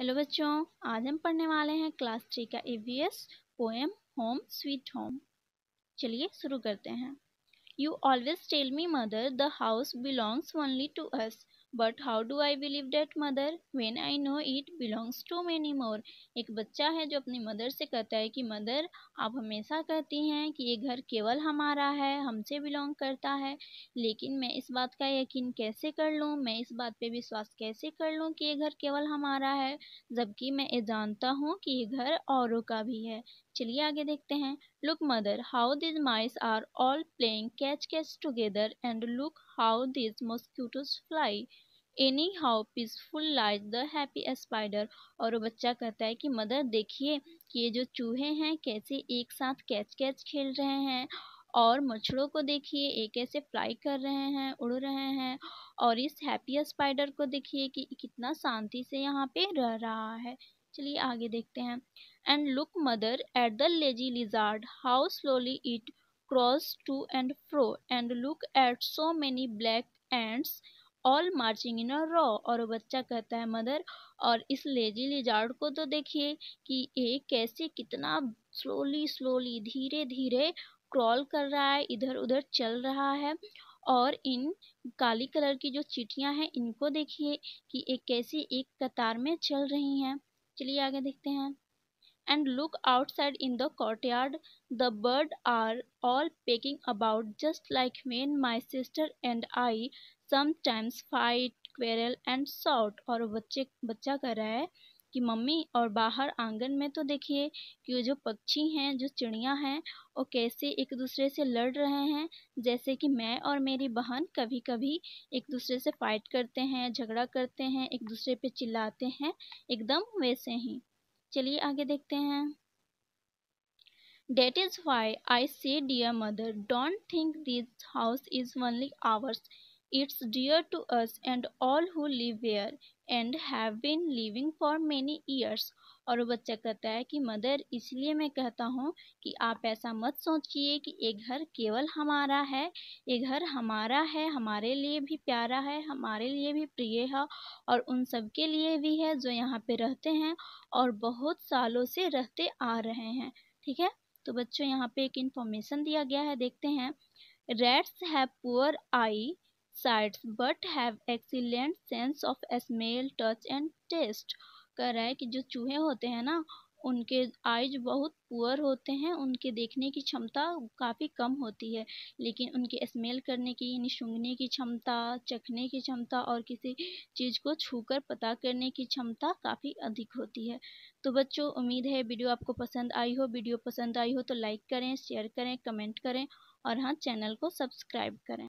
Hello बच्चों आज हम पढ़ने वाले हैं क्लास थ्री का EVS poem home sweet home चलिए शुरू करते हैं you always tell me mother the house belongs only to us but how do I believe that mother when I know it belongs to many more एक बच्चा है जो अपनी mother से कहता है कि मदर आप हमेशा कहती हैं कि ये घर केवल हमारा है हमसे बिलोंग करता है लेकिन मैं इस बात का यकीन कैसे कर लूँ मैं इस बात पे विश्वास कैसे कर लूँ कि ये घर केवल हमारा है जबकि मैं ये जानता हूँ कि ये घर औरों का भी है चलिए आगे देखते हैं look mother how these mice are all playing catch catch together and look how these mosquitoes fly any how peaceful lies the happy spider और वो बच्चा कहता है कि मदर देखिए कि ये जो चूहे हैं कैसे एक साथ कैच कैच खेल रहे हैं और मच्छरों को देखिए एक ऐसे फ्लाई कर रहे हैं उड़ रहे हैं और इस हैप्पी स्पाइडर को देखिए कि कितना शांति से यहाँ पे रह रहा है चलिए आगे देखते हैं and look mother at the lazy lizard how slowly it cross to and fro and look at so many black ants all marching in a row और बच्चा कहता है मदर और इस लेजी लिजार्ड को तो देखिए कि ये कैसे कितना स्लोली स्लोली धीरे धीरे क्रॉल कर रहा है इधर उधर चल रहा है और इन काली कलर की जो चिटियां हैं इनको देखिए कि एक कैसे एक कतार में चल रही हैं चलिए आगे देखते हैं and look outside in the yard the bird are all pecking about just like me and my sister and I sometimes fight quarrel and shout और बच्चे बच्चा कर रहा है कि मम्मी और बाहर आंगन में तो देखिए कि जो पक्षी हैं जो चिड़िया हैं वो कैसे एक दूसरे से लड़ रहे हैं जैसे कि मैं और मेरी बहन कभी कभी एक दूसरे से फाइट करते हैं झगड़ा करते हैं एक दूसरे पे चिल्लाते हैं एकदम वैसे ही चलिए आगे देखते हैं that is why I say dear mother don't think this house is only ours It's dear to us and all who live here and have been living for many years. और वो बच्चा कहता है कि मदर इसलिए मैं कहता हूँ कि आप ऐसा मत सोचिए कि ये घर केवल हमारा है ये घर हमारा है हमारे लिए भी प्यारा है हमारे लिए भी प्रिय है और उन सब के लिए भी है जो यहाँ पे रहते हैं और बहुत सालों से रहते आ रहे हैं ठीक है तो बच्चों यहाँ पे एक इन्फॉर्मेशन दिया गया है देखते हैं reds have poor eye sides but have excellent sense of smell, touch and taste. कह रहा है कि जो चूहे होते हैं ना उनके आइज बहुत पुअर होते हैं उनके देखने की क्षमता काफ़ी कम होती है लेकिन उनके स्मेल करने की यानी सूंघने की क्षमता चखने की क्षमता और किसी चीज़ को छूकर पता करने की क्षमता काफ़ी अधिक होती है तो बच्चों उम्मीद है वीडियो आपको पसंद आई हो वीडियो पसंद आई हो तो लाइक करें शेयर करें कमेंट करें और हाँ चैनल को सब्सक्राइब करें